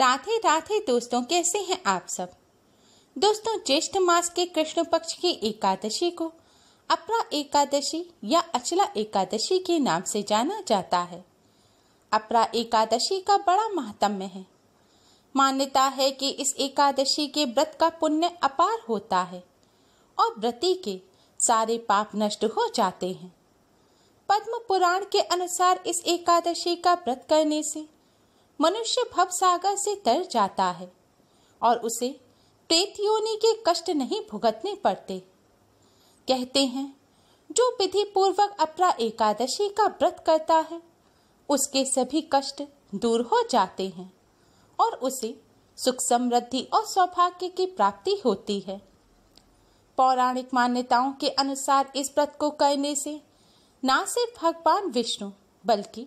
राधे राधे दोस्तों कैसे हैं आप सब दोस्तों ज्येष्ठ मास के कृष्ण पक्ष की एकादशी को अपरा एकादशी या अचला एकादशी के नाम से जाना जाता है अपरा एकादशी का बड़ा महात्म्य है मान्यता है कि इस एकादशी के व्रत का पुण्य अपार होता है और व्रति के सारे पाप नष्ट हो जाते हैं पद्म पुराण के अनुसार इस एकादशी का व्रत करने से मनुष्य भवसागर से तर जाता है और उसे प्रेतियोनी के कष्ट नहीं भुगतने पड़ते कहते हैं जो विधि पूर्वक अपरा एकादशी का व्रत करता है उसके सभी कष्ट दूर हो जाते हैं और उसे सुख समृद्धि और सौभाग्य की प्राप्ति होती है पौराणिक मान्यताओं के अनुसार इस व्रत को करने से ना सिर्फ भगवान विष्णु बल्कि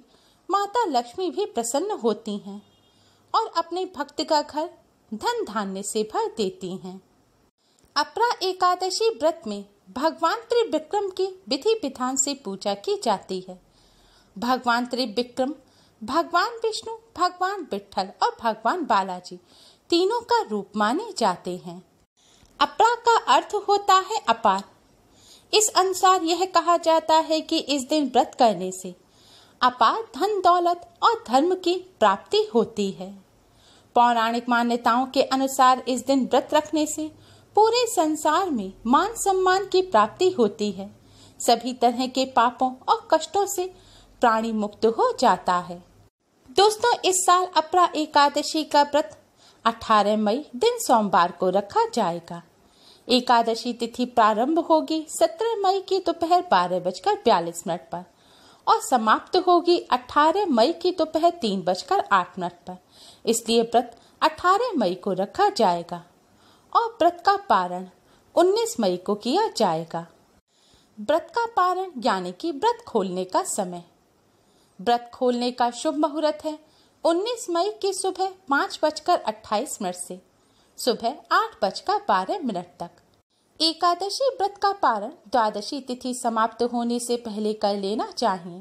माता लक्ष्मी भी प्रसन्न होती हैं और अपने भक्त का घर धन धान्य से भर देती हैं अपरा एकादशी व्रत में भगवान त्रिविक्रम की विधि विधान से पूजा की जाती है भगवान त्रिविक्रम भगवान विष्णु भगवान विठल और भगवान बालाजी तीनों का रूप माने जाते हैं अपरा का अर्थ होता है अपार इस अनुसार यह कहा जाता है कि इस दिन व्रत करने से अपार धन दौलत और धर्म की प्राप्ति होती है पौराणिक मान्यताओं के अनुसार इस दिन व्रत रखने से पूरे संसार में मान सम्मान की प्राप्ति होती है सभी तरह के पापों और कष्टों से प्राणी मुक्त हो जाता है दोस्तों इस साल अपरा एकादशी का व्रत 18 मई दिन सोमवार को रखा जाएगा एकादशी तिथि प्रारंभ होगी 17 मई की दोपहर बारह बजकर बयालीस मिनट पर और समाप्त होगी 18 मई की दोपहर तीन बजकर आठ मिनट पर इसलिए व्रत 18 मई को रखा जाएगा और व्रत का पारण 19 मई को किया जाएगा व्रत का पारण यानी कि व्रत खोलने का समय व्रत खोलने का शुभ मुहूर्त है 19 मई की सुबह पाँच बजकर अट्ठाईस मिनट से सुबह आठ बजकर बारह मिनट तक एकादशी व्रत का पारण द्वादशी तिथि समाप्त होने से पहले कर लेना चाहिए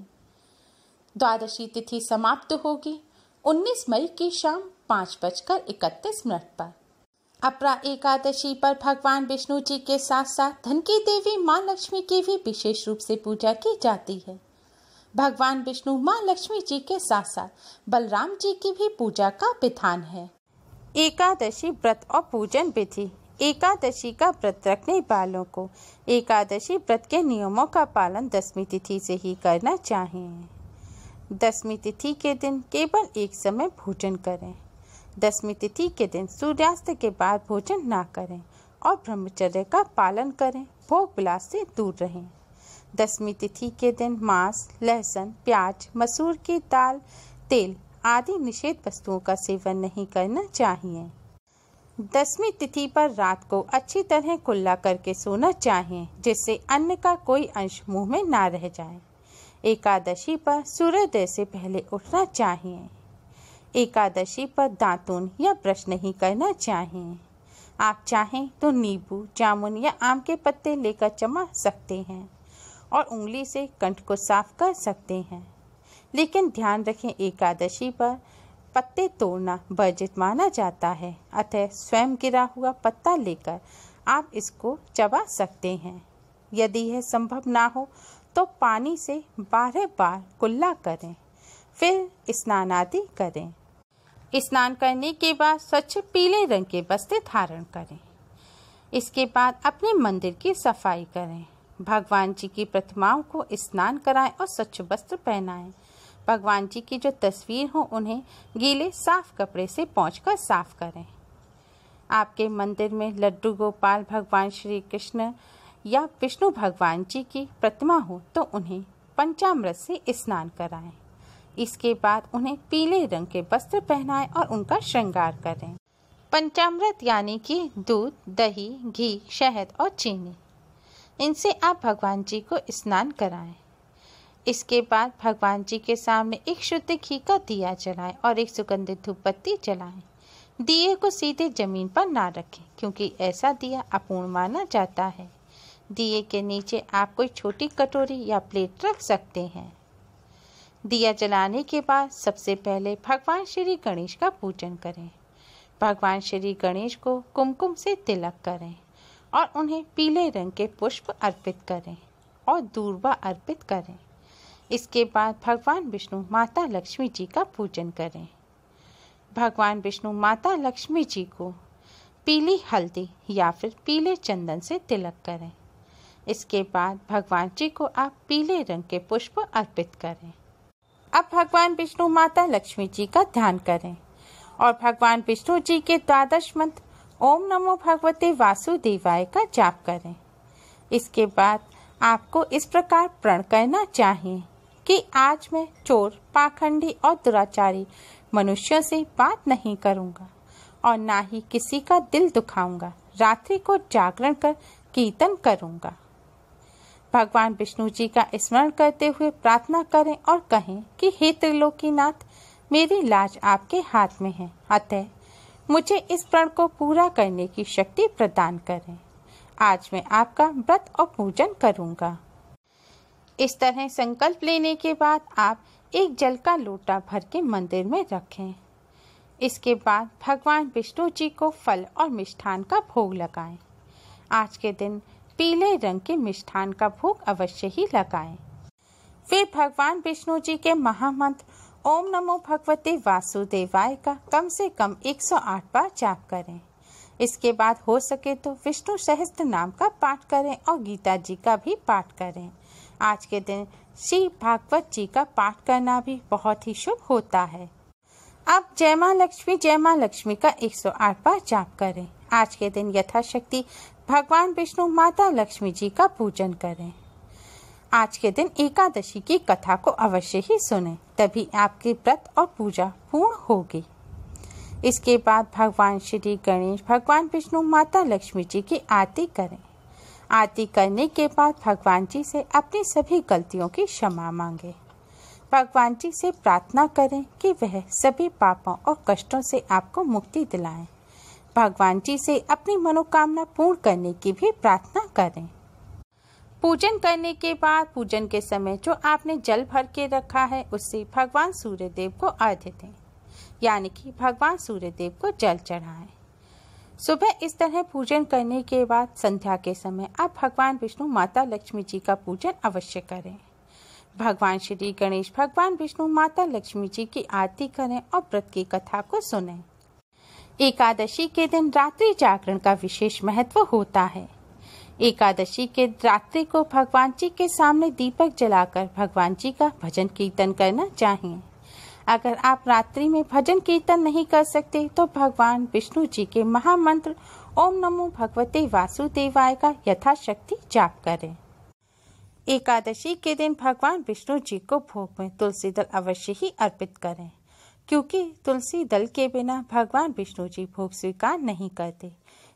द्वादशी तिथि समाप्त होगी 19 मई की शाम पाँच बजकर इकतीस मिनट पर अपरा एकादशी पर भगवान विष्णु जी के साथ साथ धन की देवी माँ लक्ष्मी की भी विशेष रूप से पूजा की जाती है भगवान विष्णु माँ लक्ष्मी जी के साथ साथ बलराम जी की भी पूजा का विधान है एकादशी व्रत और पूजन विधि एकादशी का व्रत रखने वालों को एकादशी व्रत के नियमों का पालन दसवीं तिथि से ही करना चाहिए दसवीं तिथि के दिन केवल एक समय भोजन करें दसवीं तिथि के दिन सूर्यास्त के बाद भोजन ना करें और ब्रह्मचर्य का पालन करें भोग बिलास से दूर रहें दसवीं तिथि के दिन मांस लहसुन प्याज मसूर की दाल तेल आदि निषेध वस्तुओं का सेवन नहीं करना चाहिए दसवीं तिथि पर रात को अच्छी तरह कुल्ला करके सोना चाहिए जिससे अन्न का कोई अंश मुंह में ना रह जाए एकादशी पर सूर्योदय से पहले उठना चाहिए एकादशी पर दातून या ब्रश नहीं करना चाहिए आप चाहें तो नींबू जामुन या आम के पत्ते लेकर चमा सकते हैं और उंगली से कंठ को साफ कर सकते हैं लेकिन ध्यान रखें एकादशी पर पत्ते तोड़ना वर्जित माना जाता है अतः स्वयं गिरा हुआ पत्ता लेकर आप इसको चबा सकते हैं यदि यह संभव ना हो तो पानी से बारह बार कुल्ला करें फिर स्नान आदि करें स्नान करने के बाद स्वच्छ पीले रंग के बस्ते धारण करें इसके बाद अपने मंदिर की सफाई करें भगवान जी की प्रतिमाओं को स्नान कराएं और स्वच्छ वस्त्र पहनाएं भगवान जी की जो तस्वीर हो उन्हें गीले साफ कपड़े से पहुँच कर साफ करें आपके मंदिर में लड्डू गोपाल भगवान श्री कृष्ण या विष्णु भगवान जी की प्रतिमा हो तो उन्हें पंचामृत से स्नान कराएं। इसके बाद उन्हें पीले रंग के वस्त्र पहनाएं और उनका श्रृंगार करें पंचामृत यानी कि दूध दही घी शहद और चीनी इनसे आप भगवान जी को स्नान कराएं इसके बाद भगवान जी के सामने एक शुद्ध घी का दिया जलाएं और एक सुगंधित धूप पत्ती जलाएं दिए को सीधे जमीन पर ना रखें क्योंकि ऐसा दिया अपूर्ण माना जाता है दिए के नीचे आप कोई छोटी कटोरी या प्लेट रख सकते हैं दिया जलाने के बाद सबसे पहले भगवान श्री गणेश का पूजन करें भगवान श्री गणेश को कुमकुम से तिलक करें और उन्हें पीले रंग के पुष्प अर्पित करें और दूरबा अर्पित करें इसके बाद भगवान विष्णु माता लक्ष्मी जी का पूजन करें भगवान विष्णु माता लक्ष्मी जी को पीली हल्दी या फिर पीले चंदन से तिलक करें इसके बाद भगवान जी को आप पीले रंग के पुष्प अर्पित करें अब भगवान विष्णु माता लक्ष्मी जी का ध्यान करें और भगवान विष्णु जी के द्वादश मंत्र ओम नमो भगवते वासुदेवाय का जाप करें इसके बाद आपको इस प्रकार प्रण करना चाहिए कि आज मैं चोर पाखंडी और दुराचारी मनुष्यों से बात नहीं करूंगा और ना ही किसी का दिल दुखाऊंगा रात्रि को जागरण कर कीर्तन करूंगा भगवान विष्णु जी का स्मरण करते हुए प्रार्थना करें और कहें कि हे त्रिलोकीनाथ मेरी लाज आपके हाथ में है अतः मुझे इस प्रण को पूरा करने की शक्ति प्रदान करें आज मैं आपका व्रत और पूजन करूंगा इस तरह संकल्प लेने के बाद आप एक जल का लोटा भर के मंदिर में रखें इसके बाद भगवान विष्णु जी को फल और मिष्ठान का भोग लगाएं। आज के दिन पीले रंग के मिष्ठान का भोग अवश्य ही लगाएं। फिर भगवान विष्णु जी के महामंत्र ओम नमो भगवते वासुदेवाय का कम से कम 108 बार जाप करें इसके बाद हो सके तो विष्णु सहस्त्र नाम का पाठ करें और गीता जी का भी पाठ करें आज के दिन श्री भागवत जी का पाठ करना भी बहुत ही शुभ होता है अब जय माँ लक्ष्मी जय माँ लक्ष्मी का 108 बार जाप करें आज के दिन यथाशक्ति भगवान विष्णु माता लक्ष्मी जी का पूजन करें आज के दिन एकादशी की कथा को अवश्य ही सुने तभी आपकी व्रत और पूजा पूर्ण होगी इसके बाद भगवान श्री गणेश भगवान विष्णु माता लक्ष्मी जी की आरती करें आरती करने के बाद भगवान जी से अपनी सभी गलतियों की क्षमा मांगे भगवान जी से प्रार्थना करें कि वह सभी पापों और कष्टों से आपको मुक्ति दिलाएं। भगवान जी से अपनी मनोकामना पूर्ण करने की भी प्रार्थना करें पूजन करने के बाद पूजन के समय जो आपने जल भर के रखा है उससे भगवान सूर्य देव को अर्घ्य दें यानी कि भगवान सूर्य देव को जल चढ़ाएं सुबह इस तरह पूजन करने के बाद संध्या के समय आप भगवान विष्णु माता लक्ष्मी जी का पूजन अवश्य करें भगवान श्री गणेश भगवान विष्णु माता लक्ष्मी जी की आरती करें और व्रत की कथा को सुने एकादशी के दिन रात्रि जागरण का विशेष महत्व होता है एकादशी के रात्रि को भगवान जी के सामने दीपक जलाकर भगवान जी का भजन कीर्तन करना चाहिए अगर आप रात्रि में भजन कीर्तन नहीं कर सकते तो भगवान विष्णु जी के महामंत्र ओम नमो भगवते वासुदेवाय का यथाशक्ति जाप करें एकादशी के दिन भगवान विष्णु जी को भोग में तुलसी दल अवश्य ही अर्पित करें क्योंकि तुलसी दल के बिना भगवान विष्णु जी भोग स्वीकार नहीं करते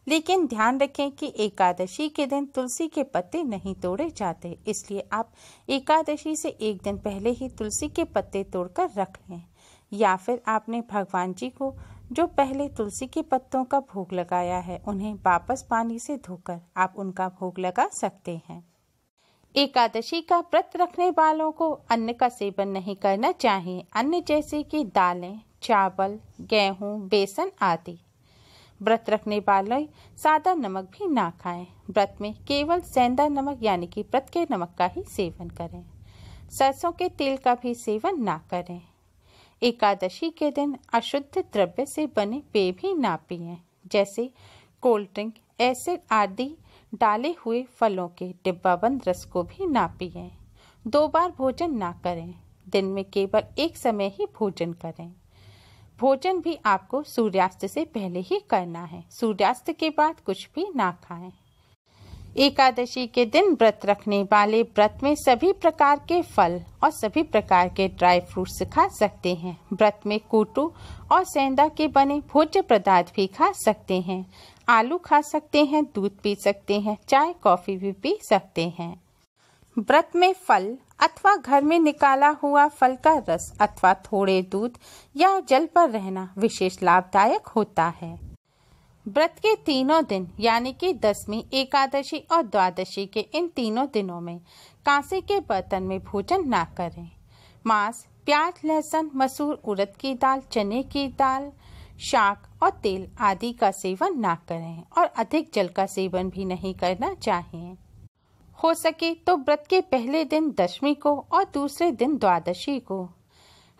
लेकिन ध्यान रखें कि एकादशी के दिन तुलसी के पत्ते नहीं तोड़े जाते इसलिए आप एकादशी से एक दिन पहले ही तुलसी के पत्ते तोड़कर रख लें या फिर आपने भगवान जी को जो पहले तुलसी के पत्तों का भोग लगाया है उन्हें वापस पानी से धोकर आप उनका भोग लगा सकते हैं एकादशी का व्रत रखने वालों को अन्न का सेवन नहीं करना चाहिए अन्न जैसे कि दालें चावल गेहूं बेसन आदि व्रत रखने वाले सादा नमक भी ना खाएं। व्रत में केवल सेंधा नमक यानी कि व्रत के नमक का ही सेवन करें सरसों के तेल का भी सेवन ना करें एकादशी के दिन अशुद्ध द्रव्य से बने पेय भी ना पिए जैसे कोल्ड ड्रिंक एसिड आदि डाले हुए फलों के डिब्बाबंद रस को भी ना पिए दो बार भोजन ना करें दिन में केवल एक समय ही भोजन करें भोजन भी आपको सूर्यास्त से पहले ही करना है सूर्यास्त के बाद कुछ भी ना खाएं। एकादशी के दिन व्रत रखने वाले व्रत में सभी प्रकार के फल और सभी प्रकार के ड्राई फ्रूट्स खा सकते हैं व्रत में कूटू और सेंधा के बने भोज्य पदार्थ भी खा सकते हैं आलू खा सकते हैं दूध पी सकते हैं चाय कॉफी भी पी सकते हैं व्रत में फल अथवा घर में निकाला हुआ फल का रस अथवा थोड़े दूध या जल पर रहना विशेष लाभदायक होता है व्रत के तीनों दिन यानी कि दसवीं एकादशी और द्वादशी के इन तीनों दिनों में कांसे के बर्तन में भोजन ना करें मांस प्याज लहसुन मसूर उड़द की दाल चने की दाल शाक और तेल आदि का सेवन ना करें और अधिक जल का सेवन भी नहीं करना चाहिए हो सके तो व्रत के पहले दिन दशमी को और दूसरे दिन द्वादशी को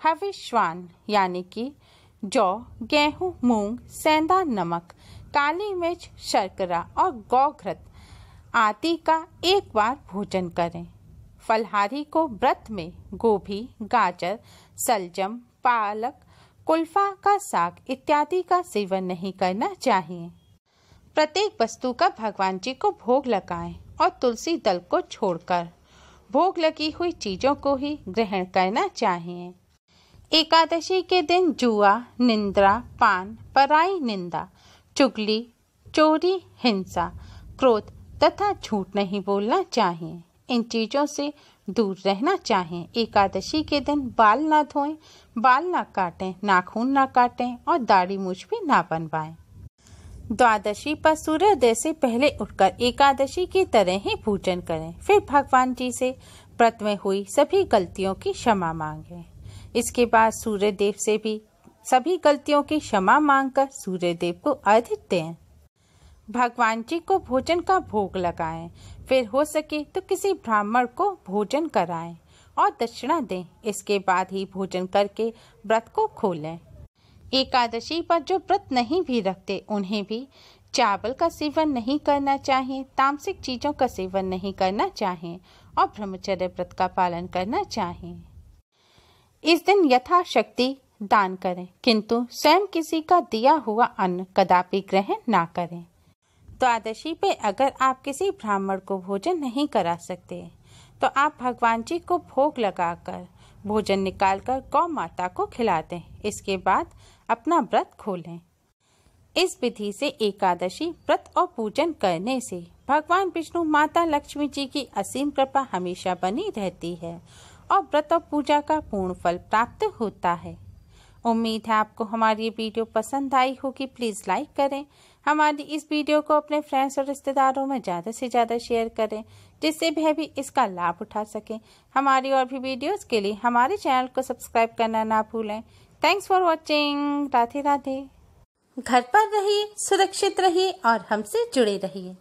हविश्वान यानी कि जौ गेहूं मूंग सेंधा नमक काली मिर्च शर्करा और गौघ्रत आदि का एक बार भोजन करें फलहारी को व्रत में गोभी गाजर सलजम पालक कुल्फा का साग इत्यादि का सेवन नहीं करना चाहिए प्रत्येक वस्तु का भगवान जी को भोग लगाएं और तुलसी दल को छोड़कर भोग लगी हुई चीज़ों को ही ग्रहण करना चाहिए एकादशी के दिन जुआ निंद्रा पान पराई निंदा चुगली चोरी हिंसा क्रोध तथा झूठ नहीं बोलना चाहिए इन चीज़ों से दूर रहना चाहिए एकादशी के दिन बाल ना धोएं बाल ना काटें नाखून ना काटें और दाढ़ी मूछ भी ना बनवाएं द्वादशी पर सूर्योदय से पहले उठकर एकादशी की तरह ही पूजन करें फिर भगवान जी से व्रत में हुई सभी गलतियों की क्षमा मांगे इसके बाद सूर्य देव से भी सभी गलतियों की क्षमा मांगकर देव को अर्घ्य दें भगवान जी को भोजन का भोग लगाएं फिर हो सके तो किसी ब्राह्मण को भोजन कराएं और दक्षिणा दें इसके बाद ही भोजन करके व्रत को खोलें एकादशी पर जो व्रत नहीं भी रखते उन्हें भी चावल का सेवन नहीं करना चाहिए तामसिक चीज़ों का सेवन नहीं करना चाहिए और ब्रह्मचर्य व्रत का पालन करना चाहिए इस दिन यथाशक्ति दान करें किंतु स्वयं किसी का दिया हुआ अन्न कदापि ग्रहण ना करें द्वादशी पे अगर आप किसी ब्राह्मण को भोजन नहीं करा सकते तो आप भगवान जी को भोग लगाकर भोजन निकालकर गौ माता को खिलाते हैं इसके बाद अपना व्रत खोलें इस विधि से एकादशी व्रत और पूजन करने से भगवान विष्णु माता लक्ष्मी जी की असीम कृपा हमेशा बनी रहती है और व्रत और पूजा का पूर्ण फल प्राप्त होता है उम्मीद है आपको हमारी वीडियो पसंद आई होगी प्लीज़ लाइक करें हमारी इस वीडियो को अपने फ्रेंड्स और रिश्तेदारों में ज़्यादा से ज़्यादा शेयर करें जिससे वह भी इसका लाभ उठा सके हमारी और भी वीडियोस के लिए हमारे चैनल को सब्सक्राइब करना ना भूलें thanks for watching Radhe Radhe घर पर रहिए सुरक्षित रहिए और हमसे जुड़े रहिए